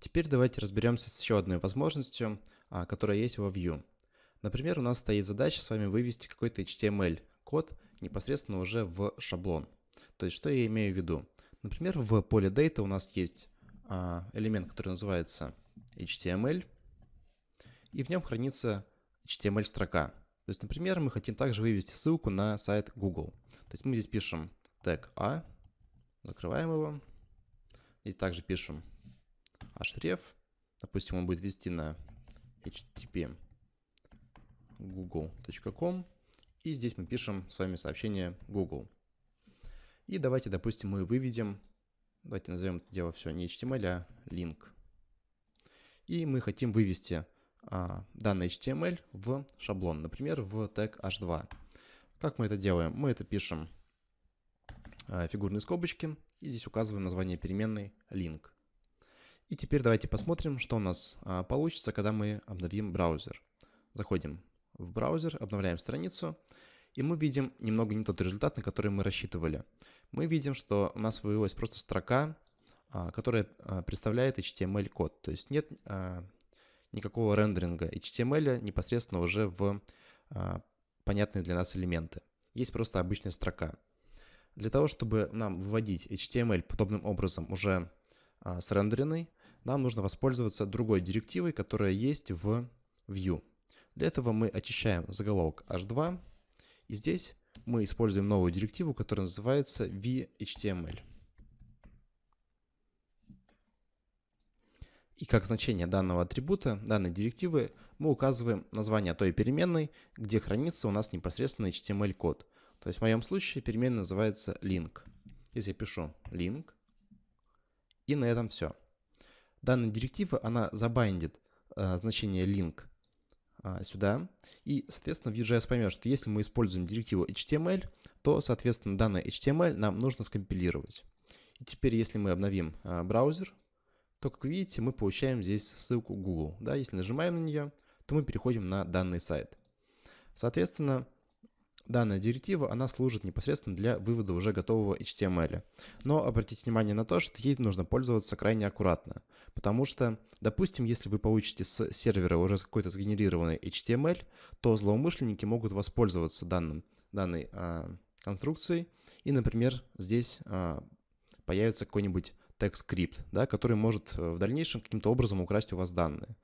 Теперь давайте разберемся с еще одной возможностью, а, которая есть во Vue. Например, у нас стоит задача с вами вывести какой-то HTML-код непосредственно уже в шаблон. То есть что я имею в виду? Например, в поле data у нас есть а, элемент, который называется HTML, и в нем хранится HTML-строка. То есть, например, мы хотим также вывести ссылку на сайт Google. То есть мы здесь пишем тег A, а, закрываем его. Здесь также пишем href. А допустим, он будет вести на http google.com. Эм, и здесь мы пишем с вами сообщение Google. И давайте, допустим, мы выведем, давайте назовем это дело все не HTML, эм а link. И мы хотим вывести а, данный HTML эм в шаблон, например, в тег h2. Как мы это делаем? Мы это пишем а, фигурные скобочки и здесь указываем название переменной link. И теперь давайте посмотрим, что у нас а, получится, когда мы обновим браузер. Заходим в браузер, обновляем страницу, и мы видим немного не тот результат, на который мы рассчитывали. Мы видим, что у нас появилась просто строка, а, которая а, представляет HTML-код, то есть нет никакого рендеринга HTML непосредственно уже в понятные для нас элементы. Есть просто обычная строка. Для того, чтобы нам выводить HTML подобным образом уже с рендеренной, нам нужно воспользоваться другой директивой, которая есть в Vue. Для этого мы очищаем заголовок h2, и здесь мы используем новую директиву, которая называется vhtml. И как значение данного атрибута, данной директивы, мы указываем название той переменной, где хранится у нас непосредственно HTML-код. То есть в моем случае переменная называется link. Если я пишу link. И на этом все данная директива она забайндит э, значение link а, сюда. И, соответственно, Vue.js поймет, что если мы используем директиву HTML, то, соответственно, данное HTML нам нужно скомпилировать. И теперь, если мы обновим а, браузер, то, как видите, мы получаем здесь ссылку Google. Да, если нажимаем на нее, то мы переходим на данный сайт. Соответственно, Данная директива, она служит непосредственно для вывода уже готового HTML. Но обратите внимание на то, что ей нужно пользоваться крайне аккуратно, потому что, допустим, если вы получите с сервера уже какой-то сгенерированный HTML, то злоумышленники могут воспользоваться данным, данной а, конструкцией, и, например, здесь а, появится какой-нибудь тег-скрипт, да, который может э, в дальнейшем каким-то образом украсть у вас данные.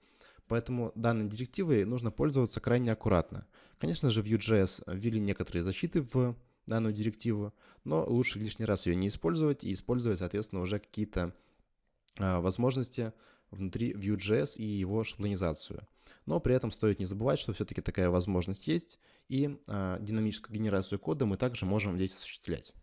Поэтому данной директивой нужно пользоваться крайне аккуратно. Конечно же, Vue.js ввели некоторые защиты в данную директиву, но лучше лишний раз ее не использовать и использовать, соответственно, уже какие-то а, возможности внутри Vue.js и его шаблонизацию. Но при этом стоит не забывать, что все-таки такая возможность есть, и а, динамическую генерацию кода мы также можем здесь осуществлять.